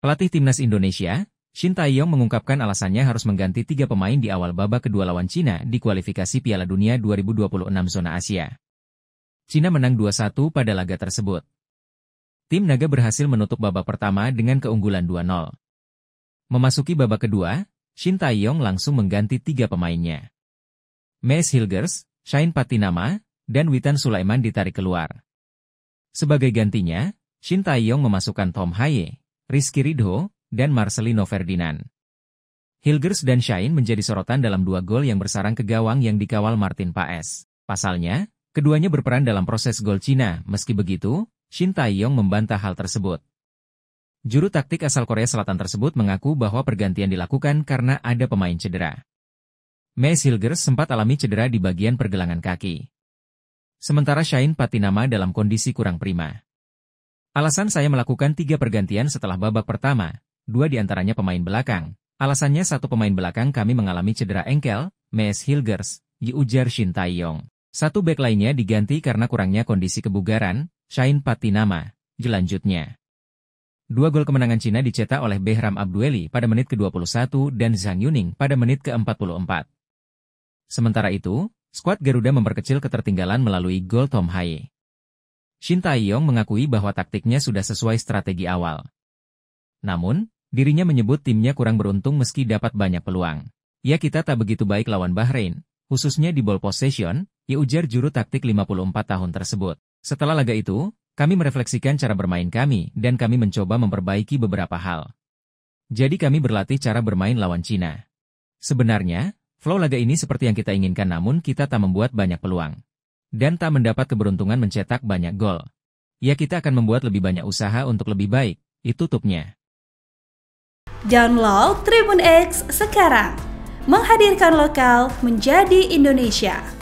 Pelatih Timnas Indonesia, Shin Tae-yong mengungkapkan alasannya harus mengganti tiga pemain di awal babak kedua lawan Cina di kualifikasi Piala Dunia 2026 zona Asia. Cina menang 2-1 pada laga tersebut. Tim Naga berhasil menutup babak pertama dengan keunggulan 2-0. Memasuki babak kedua, Shin Tae-yong langsung mengganti tiga pemainnya. Mes Hilgers, Shine Patinama, dan Witan Sulaiman ditarik keluar. Sebagai gantinya, Shin Tae-yong memasukkan Tom Haye, Rizky Ridho, dan Marcelino Ferdinand. Hilgers dan Shine menjadi sorotan dalam dua gol yang bersarang ke gawang yang dikawal Martin Paes. Pasalnya, keduanya berperan dalam proses gol Cina, meski begitu, Shin Taeyong membantah hal tersebut. Juru taktik asal Korea Selatan tersebut mengaku bahwa pergantian dilakukan karena ada pemain cedera. Mes Hilgers sempat alami cedera di bagian pergelangan kaki. Sementara Shine Patinama dalam kondisi kurang prima. Alasan saya melakukan tiga pergantian setelah babak pertama, dua di antaranya pemain belakang. Alasannya satu pemain belakang kami mengalami cedera engkel, Mes Hilgers, diujar Shin Taeyong. Satu back lainnya diganti karena kurangnya kondisi kebugaran, Shine Patinama, jelanjutnya. Dua gol kemenangan Cina dicetak oleh Behram Abdueli pada menit ke-21 dan Zhang Yuning pada menit ke-44. Sementara itu, skuad Garuda memperkecil ketertinggalan melalui gol Tom Hai. Shin Tae-yong mengakui bahwa taktiknya sudah sesuai strategi awal. Namun, dirinya menyebut timnya kurang beruntung meski dapat banyak peluang. Ya kita tak begitu baik lawan Bahrain, khususnya di ball possession, ya ujar juru taktik 54 tahun tersebut. Setelah laga itu, kami merefleksikan cara bermain kami dan kami mencoba memperbaiki beberapa hal. Jadi kami berlatih cara bermain lawan Cina. Sebenarnya, flow laga ini seperti yang kita inginkan namun kita tak membuat banyak peluang dan tak mendapat keberuntungan mencetak banyak gol. Ya kita akan membuat lebih banyak usaha untuk lebih baik, itu tutupnya. Download Tribun X sekarang, menghadirkan lokal menjadi Indonesia.